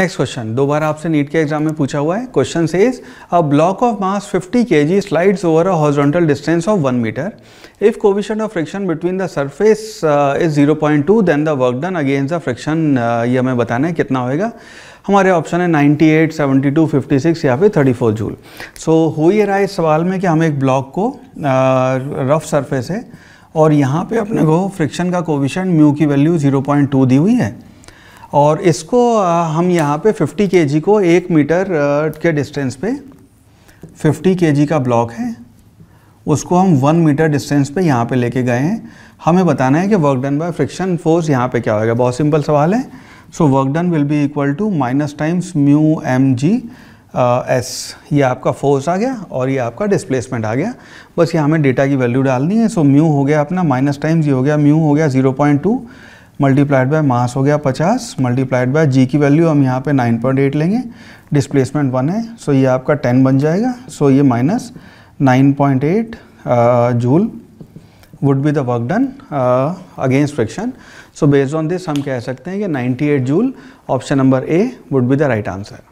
next question दो बार आपसे NEET के एग्जाम में पूछा हुआ है question says a block of mass 50 g slides over a horizontal distance of one metre if coefficient of friction between the surface is 0.2 then the work done against the friction ये हमें बताना है कितना होएगा हमारे ऑप्शन है 98, 72, 56 या फिर 34 जूल सो हो ये रहा है इस सवाल में कि हम एक ब्लॉक को रफ uh, सरफेस है और यहाँ पे अपने को फ्रिक्शन का कोविशन म्यू की वैल्यू 0.2 दी हुई है और इसको हम यहाँ पे 50 के को एक मीटर के डिस्टेंस पे 50 के का ब्लॉक है उसको हम वन मीटर डिस्टेंस पे यहाँ पे लेके गए हैं हमें बताना है कि work done by friction force यहाँ पे क्या होगा बहुत सिंपल सवाल है so work done will be equal to minus times mu m g s ये आपका फोर्स आ गया और ये आपका डिस्प्लेसमेंट आ गया बस ये हमें डेटा की वैल्यू डालनी है सो so, म्यू हो गया अपना माइनस टाइम्स ये हो गया म्यू हो गया zero point two multiplied by mass हो गया 50 मल्टीप्लाइड बाय जी की वैल्यू हम यहाँ पे 9.8 लेंगे डिस्प्लेसमेंट वन है सो ये आपका 10 बन जाएगा सो ये minus 9.8 joule would be the work done against friction so based on this हम कह सकते हैं कि 98 joule option number A would be the right answer